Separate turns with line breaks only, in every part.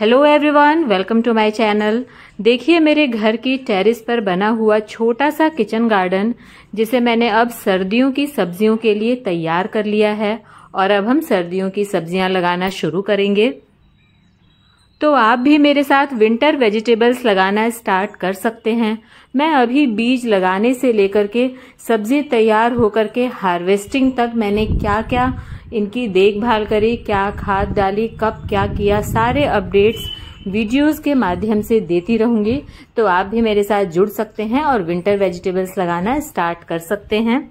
hello everyone welcome to my channel देखिए मेरे घर की टेरेस पर बना हुआ छोटा सा किचन गार्डन जिसे मैंने अब सर्दियों की सब्जियों के लिए तैयार कर लिया है और अब हम सर्दियों की सब्जियां लगाना शुरू करेंगे तो आप भी मेरे साथ विंटर वेजिटेबल्स लगाना स्टार्ट कर सकते हैं मैं अभी बीज लगाने से लेकर के सब्जी तैयार होकर के हार्वेस्टिंग तक मैंने क्या क्या इनकी देखभाल करी क्या खाद डाली कब क्या किया सारे अपडेट्स वीडियोस के माध्यम से देती रहूंगी तो आप भी मेरे साथ जुड़ सकते हैं और विंटर वेजिटेबल्स लगाना स्टार्ट कर सकते हैं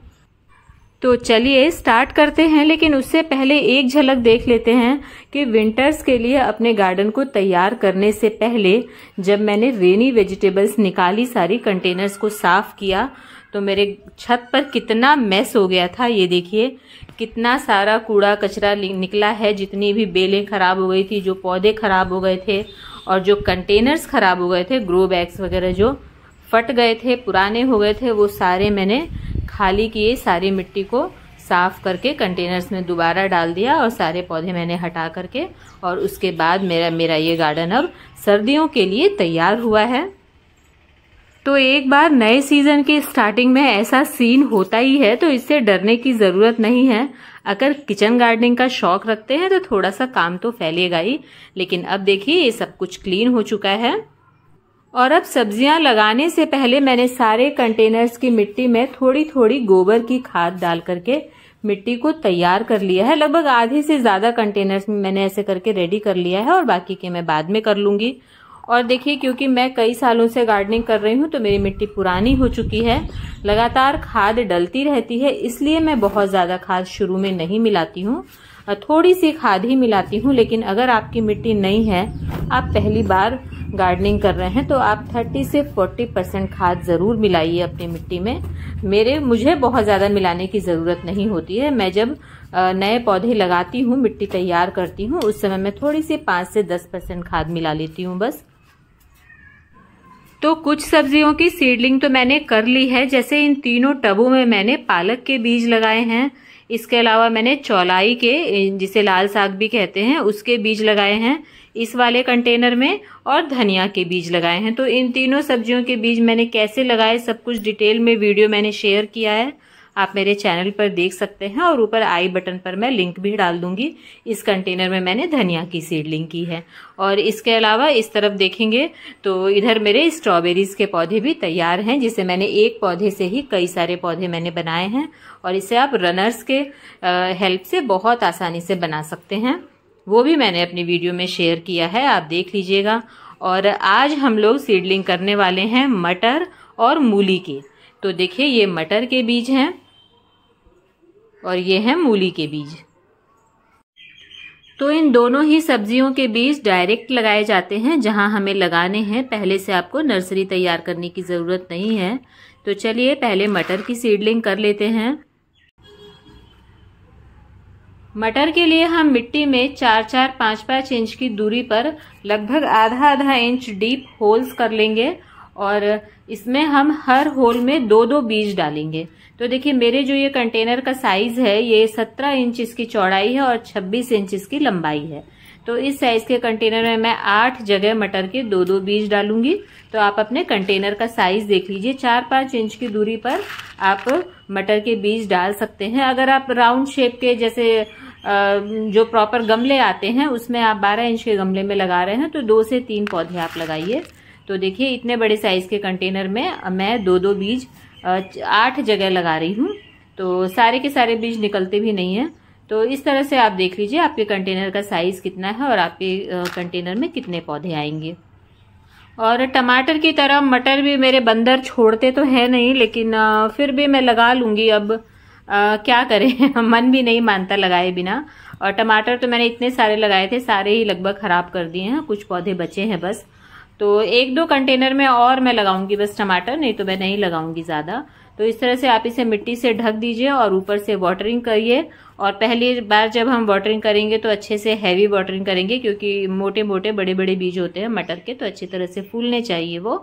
तो चलिए स्टार्ट करते हैं लेकिन उससे पहले एक झलक देख लेते हैं कि विंटर्स के लिए अपने गार्डन को तैयार करने से पहले जब मैंने रेनी वेजिटेबल्स निकाली सारी कंटेनर्स को साफ किया तो मेरे छत पर कितना मैस हो गया था ये देखिए कितना सारा कूड़ा कचरा निकला है जितनी भी बेलें ख़राब हो गई थी जो पौधे ख़राब हो गए थे और जो कंटेनर्स ख़राब हो गए थे ग्रो बैग्स वगैरह जो फट गए थे पुराने हो गए थे वो सारे मैंने खाली किए सारी मिट्टी को साफ़ करके कंटेनर्स में दोबारा डाल दिया और सारे पौधे मैंने हटा करके और उसके बाद मेरा मेरा ये गार्डन अब सर्दियों के लिए तैयार हुआ है तो एक बार नए सीजन के स्टार्टिंग में ऐसा सीन होता ही है तो इससे डरने की ज़रूरत नहीं है अगर किचन गार्डनिंग का शौक रखते हैं तो थोड़ा सा काम तो फैलेगा ही लेकिन अब देखिए ये सब कुछ क्लीन हो चुका है और अब सब्जियां लगाने से पहले मैंने सारे कंटेनर्स की मिट्टी में थोड़ी थोड़ी गोबर की खाद डाल करके मिट्टी को तैयार कर लिया है लगभग आधे से ज़्यादा कंटेनर्स में मैंने ऐसे करके रेडी कर लिया है और बाकी के मैं बाद में कर लूंगी और देखिए क्योंकि मैं कई सालों से गार्डनिंग कर रही हूँ तो मेरी मिट्टी पुरानी हो चुकी है लगातार खाद डलती रहती है इसलिए मैं बहुत ज़्यादा खाद शुरू में नहीं मिलाती हूँ थोड़ी सी खाद ही मिलाती हूँ लेकिन अगर आपकी मिट्टी नहीं है आप पहली बार गार्डनिंग कर रहे हैं तो आप 30 से 40 परसेंट खाद ज़रूर मिलाइए अपनी मिट्टी में मेरे मुझे बहुत ज़्यादा मिलाने की ज़रूरत नहीं होती है मैं जब नए पौधे लगाती हूँ मिट्टी तैयार करती हूँ उस समय मैं थोड़ी सी 5 से 10 परसेंट खाद मिला लेती हूँ बस तो कुछ सब्जियों की सीडलिंग तो मैंने कर ली है जैसे इन तीनों टबों में मैंने पालक के बीज लगाए हैं इसके अलावा मैंने चौलाई के जिसे लाल साग भी कहते हैं उसके बीज लगाए हैं इस वाले कंटेनर में और धनिया के बीज लगाए हैं तो इन तीनों सब्जियों के बीज मैंने कैसे लगाए सब कुछ डिटेल में वीडियो मैंने शेयर किया है आप मेरे चैनल पर देख सकते हैं और ऊपर आई बटन पर मैं लिंक भी डाल दूंगी इस कंटेनर में मैंने धनिया की सीडलिंग की है और इसके अलावा इस तरफ देखेंगे तो इधर मेरे स्ट्रॉबेरीज के पौधे भी तैयार हैं जिसे मैंने एक पौधे से ही कई सारे पौधे मैंने बनाए हैं और इसे आप रनर्स के हेल्प से बहुत आसानी से बना सकते हैं वो भी मैंने अपनी वीडियो में शेयर किया है आप देख लीजिएगा और आज हम लोग सीडलिंग करने वाले हैं मटर और मूली की तो देखिए ये मटर के बीज हैं और ये हैं मूली के बीज तो इन दोनों ही सब्जियों के बीज डायरेक्ट लगाए जाते हैं जहां हमें लगाने हैं पहले से आपको नर्सरी तैयार करने की ज़रूरत नहीं है तो चलिए पहले मटर की सीडलिंग कर लेते हैं मटर के लिए हम मिट्टी में चार चार पाँच पाँच इंच की दूरी पर लगभग आधा आधा इंच डीप होल्स कर लेंगे और इसमें हम हर होल में दो दो बीज डालेंगे तो देखिए मेरे जो ये कंटेनर का साइज है ये 17 इंच इसकी चौड़ाई है और 26 इंच इसकी लंबाई है तो इस साइज के कंटेनर में मैं आठ जगह मटर के दो दो बीज डालूंगी तो आप अपने कंटेनर का साइज देख लीजिए चार पाँच इंच की दूरी पर आप मटर के बीज डाल सकते हैं अगर आप राउंड शेप के जैसे जो प्रॉपर गमले आते हैं उसमें आप 12 इंच के गमले में लगा रहे हैं तो दो से तीन पौधे आप लगाइए तो देखिए इतने बड़े साइज़ के कंटेनर में मैं दो दो बीज आठ जगह लगा रही हूँ तो सारे के सारे बीज निकलते भी नहीं हैं तो इस तरह से आप देख लीजिए आपके कंटेनर का साइज़ कितना है और आपके कंटेनर में कितने पौधे आएंगे और टमाटर की तरह मटर भी मेरे बंदर छोड़ते तो है नहीं लेकिन फिर भी मैं लगा लूँगी अब आ, क्या करें मन भी नहीं मानता लगाए बिना और टमाटर तो मैंने इतने सारे लगाए थे सारे ही लगभग ख़राब कर दिए हैं कुछ पौधे बचे हैं बस तो एक दो कंटेनर में और मैं लगाऊंगी बस टमाटर नहीं तो मैं नहीं लगाऊंगी ज़्यादा तो इस तरह से आप इसे मिट्टी से ढक दीजिए और ऊपर से वाटरिंग करिए और पहली बार जब हम वाटरिंग करेंगे तो अच्छे से हैवी वाटरिंग करेंगे क्योंकि मोटे मोटे बड़े बड़े बीज होते हैं मटर के तो अच्छी तरह से फूलने चाहिए वो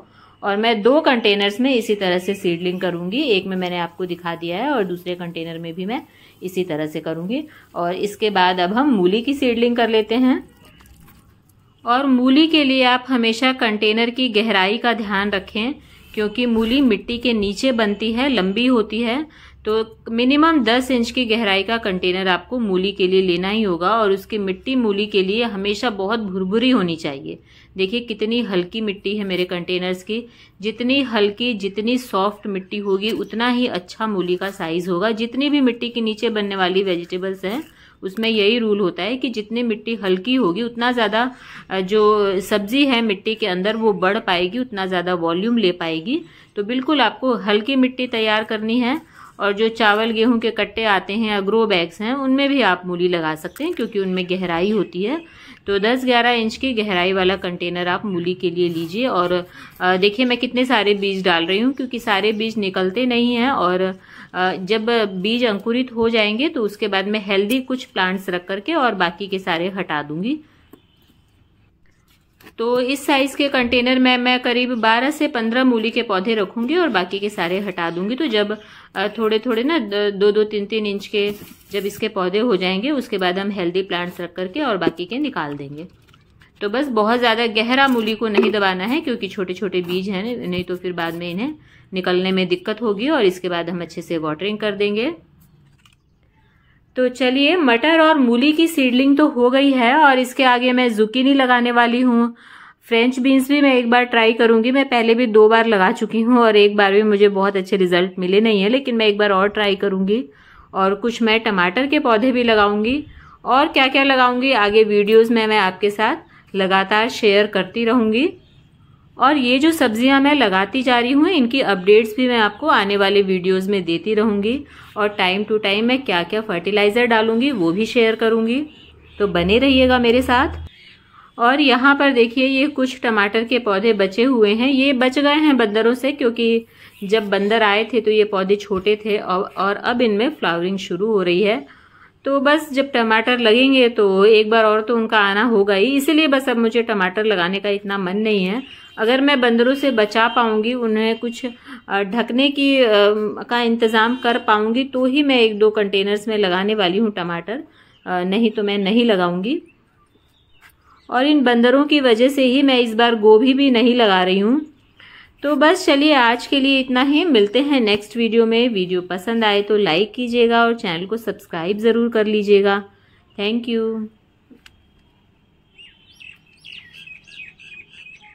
और मैं दो कंटेनर्स में इसी तरह से सीडलिंग करूंगी एक में मैंने आपको दिखा दिया है और दूसरे कंटेनर में भी मैं इसी तरह से करूंगी और इसके बाद अब हम मूली की सीडलिंग कर लेते हैं और मूली के लिए आप हमेशा कंटेनर की गहराई का ध्यान रखें क्योंकि मूली मिट्टी के नीचे बनती है लंबी होती है तो मिनिमम 10 इंच की गहराई का कंटेनर आपको मूली के लिए लेना ही होगा और उसकी मिट्टी मूली के लिए हमेशा बहुत भुरभुरी होनी चाहिए देखिए कितनी हल्की मिट्टी है मेरे कंटेनर्स की जितनी हल्की जितनी सॉफ्ट मिट्टी होगी उतना ही अच्छा मूली का साइज़ होगा जितनी भी मिट्टी के नीचे बनने वाली वेजिटेबल्स हैं उसमें यही रूल होता है कि जितनी मिट्टी हल्की होगी उतना ज़्यादा जो सब्जी है मिट्टी के अंदर वो बढ़ पाएगी उतना ज़्यादा वॉल्यूम ले पाएगी तो बिल्कुल आपको हल्की मिट्टी तैयार करनी है और जो चावल गेहूं के कट्टे आते हैं या ग्रो बैग्स हैं उनमें भी आप मूली लगा सकते हैं क्योंकि उनमें गहराई होती है तो 10-11 इंच की गहराई वाला कंटेनर आप मूली के लिए लीजिए और देखिए मैं कितने सारे बीज डाल रही हूँ क्योंकि सारे बीज निकलते नहीं हैं और जब बीज अंकुरित हो जाएंगे तो उसके बाद मैं हेल्दी कुछ प्लांट्स रख करके और बाकी के सारे हटा दूँगी तो इस साइज के कंटेनर में मैं करीब 12 से 15 मूली के पौधे रखूंगी और बाकी के सारे हटा दूंगी तो जब थोड़े थोड़े ना दो दो तीन तीन इंच के जब इसके पौधे हो जाएंगे उसके बाद हम हेल्दी प्लांट्स रख करके और बाकी के निकाल देंगे तो बस बहुत ज़्यादा गहरा मूली को नहीं दबाना है क्योंकि छोटे छोटे बीज हैं नहीं तो फिर बाद में इन्हें निकलने में दिक्कत होगी और इसके बाद हम अच्छे से वाटरिंग कर देंगे तो चलिए मटर और मूली की सीडलिंग तो हो गई है और इसके आगे मैं जुकीनी लगाने वाली हूँ फ्रेंच बीन्स भी मैं एक बार ट्राई करूँगी मैं पहले भी दो बार लगा चुकी हूँ और एक बार भी मुझे बहुत अच्छे रिजल्ट मिले नहीं है लेकिन मैं एक बार और ट्राई करूंगी और कुछ मैं टमाटर के पौधे भी लगाऊँगी और क्या क्या लगाऊँगी आगे वीडियोज़ में मैं आपके साथ लगातार शेयर करती रहूँगी और ये जो सब्जियां मैं लगाती जा रही हूँ इनकी अपडेट्स भी मैं आपको आने वाले वीडियोस में देती रहूँगी और टाइम टू टाइम मैं क्या क्या फर्टिलाइज़र डालूँगी वो भी शेयर करूँगी तो बने रहिएगा मेरे साथ और यहाँ पर देखिए ये कुछ टमाटर के पौधे बचे हुए हैं ये बच गए हैं बंदरों से क्योंकि जब बंदर आए थे तो ये पौधे छोटे थे और अब इनमें फ्लावरिंग शुरू हो रही है तो बस जब टमाटर लगेंगे तो एक बार और तो उनका आना होगा ही इसीलिए बस अब मुझे टमाटर लगाने का इतना मन नहीं है अगर मैं बंदरों से बचा पाऊंगी उन्हें कुछ ढकने की का इंतज़ाम कर पाऊंगी तो ही मैं एक दो कंटेनर्स में लगाने वाली हूँ टमाटर नहीं तो मैं नहीं लगाऊंगी और इन बंदरों की वजह से ही मैं इस बार गोभी भी नहीं लगा रही हूँ तो बस चलिए आज के लिए इतना ही मिलते हैं नेक्स्ट वीडियो में वीडियो पसंद आए तो लाइक कीजिएगा और चैनल को सब्सक्राइब ज़रूर कर लीजिएगा थैंक यू